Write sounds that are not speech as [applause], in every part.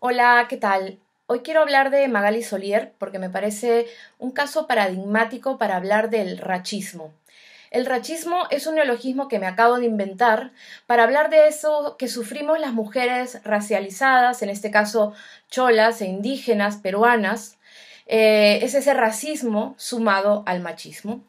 Hola, ¿qué tal? Hoy quiero hablar de Magali Solier porque me parece un caso paradigmático para hablar del rachismo. El rachismo es un neologismo que me acabo de inventar para hablar de eso que sufrimos las mujeres racializadas, en este caso cholas e indígenas peruanas. Eh, es ese racismo sumado al machismo.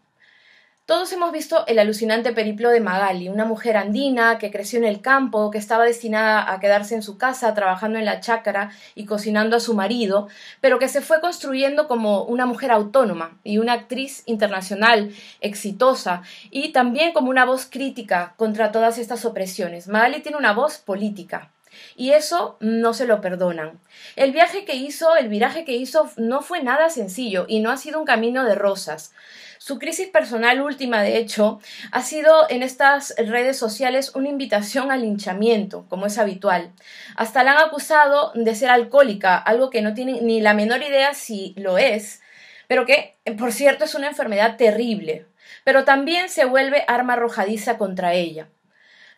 Todos hemos visto el alucinante periplo de Magali, una mujer andina que creció en el campo, que estaba destinada a quedarse en su casa trabajando en la chácara y cocinando a su marido, pero que se fue construyendo como una mujer autónoma y una actriz internacional exitosa y también como una voz crítica contra todas estas opresiones. Magali tiene una voz política. Y eso no se lo perdonan. El viaje que hizo, el viraje que hizo, no fue nada sencillo y no ha sido un camino de rosas. Su crisis personal última, de hecho, ha sido en estas redes sociales una invitación al linchamiento, como es habitual. Hasta la han acusado de ser alcohólica, algo que no tienen ni la menor idea si lo es, pero que, por cierto, es una enfermedad terrible. Pero también se vuelve arma arrojadiza contra ella.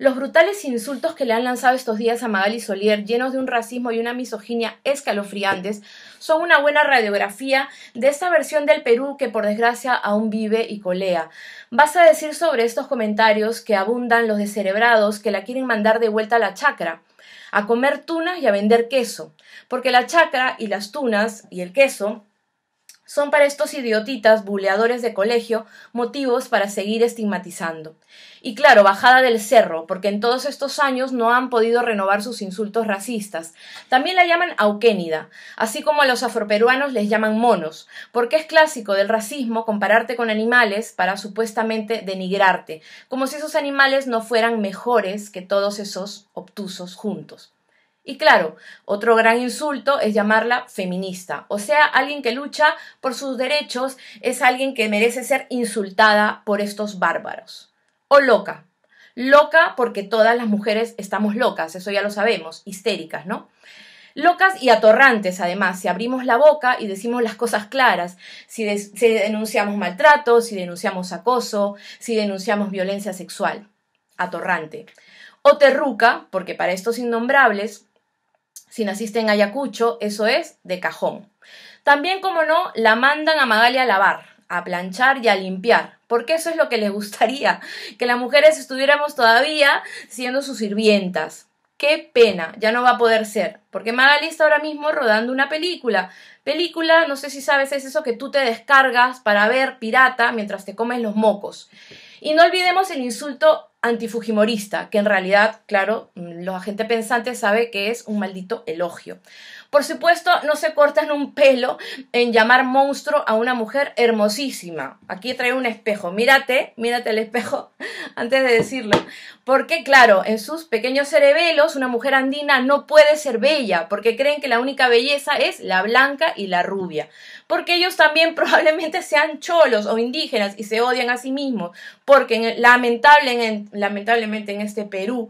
Los brutales insultos que le han lanzado estos días a Magali Solier, llenos de un racismo y una misoginia escalofriantes, son una buena radiografía de esta versión del Perú que por desgracia aún vive y colea. Vas a decir sobre estos comentarios que abundan los descerebrados que la quieren mandar de vuelta a la chacra a comer tunas y a vender queso, porque la chacra y las tunas y el queso son para estos idiotitas, buleadores de colegio, motivos para seguir estigmatizando. Y claro, bajada del cerro, porque en todos estos años no han podido renovar sus insultos racistas. También la llaman auquénida, así como a los afroperuanos les llaman monos, porque es clásico del racismo compararte con animales para supuestamente denigrarte, como si esos animales no fueran mejores que todos esos obtusos juntos. Y claro, otro gran insulto es llamarla feminista. O sea, alguien que lucha por sus derechos es alguien que merece ser insultada por estos bárbaros. O loca. Loca porque todas las mujeres estamos locas, eso ya lo sabemos, histéricas, ¿no? Locas y atorrantes, además, si abrimos la boca y decimos las cosas claras, si, denunciamos maltrato, si denunciamos acoso, si denunciamos violencia sexual. Atorrante. O terruca, porque para estos innombrables si naciste en Ayacucho, eso es de cajón. También, como no, la mandan a Magali a lavar, a planchar y a limpiar, porque eso es lo que le gustaría, que las mujeres estuviéramos todavía siendo sus sirvientas. Qué pena, ya no va a poder ser, porque Magali está ahora mismo rodando una película. Película, no sé si sabes, es eso que tú te descargas para ver pirata mientras te comes los mocos. Y no olvidemos el insulto antifujimorista, que en realidad, claro, los agentes pensantes sabe que es un maldito elogio. Por supuesto, no se cortan un pelo en llamar monstruo a una mujer hermosísima. Aquí trae un espejo. Mírate, mírate el espejo. [laughs] antes de decirlo. Porque claro, en sus pequeños cerebelos una mujer andina no puede ser bella, porque creen que la única belleza es la blanca y la rubia. Porque ellos también [laughs] probablemente sean cholos o indígenas y se odian a sí mismos, porque lamentablemente en este Perú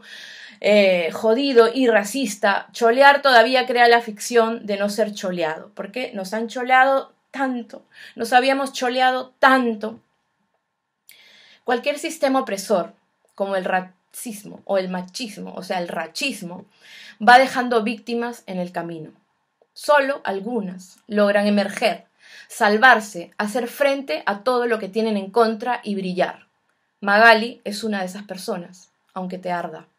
eh, jodido y racista, cholear todavía crea la ficción de no ser choleado, porque nos han choleado tanto, nos habíamos choleado tanto Cualquier sistema opresor, como el racismo o el machismo, o sea, el rachismo, va dejando víctimas en el camino. Solo algunas logran emerger, salvarse, hacer frente a todo lo que tienen en contra y brillar. Magali es una de esas personas, aunque te arda.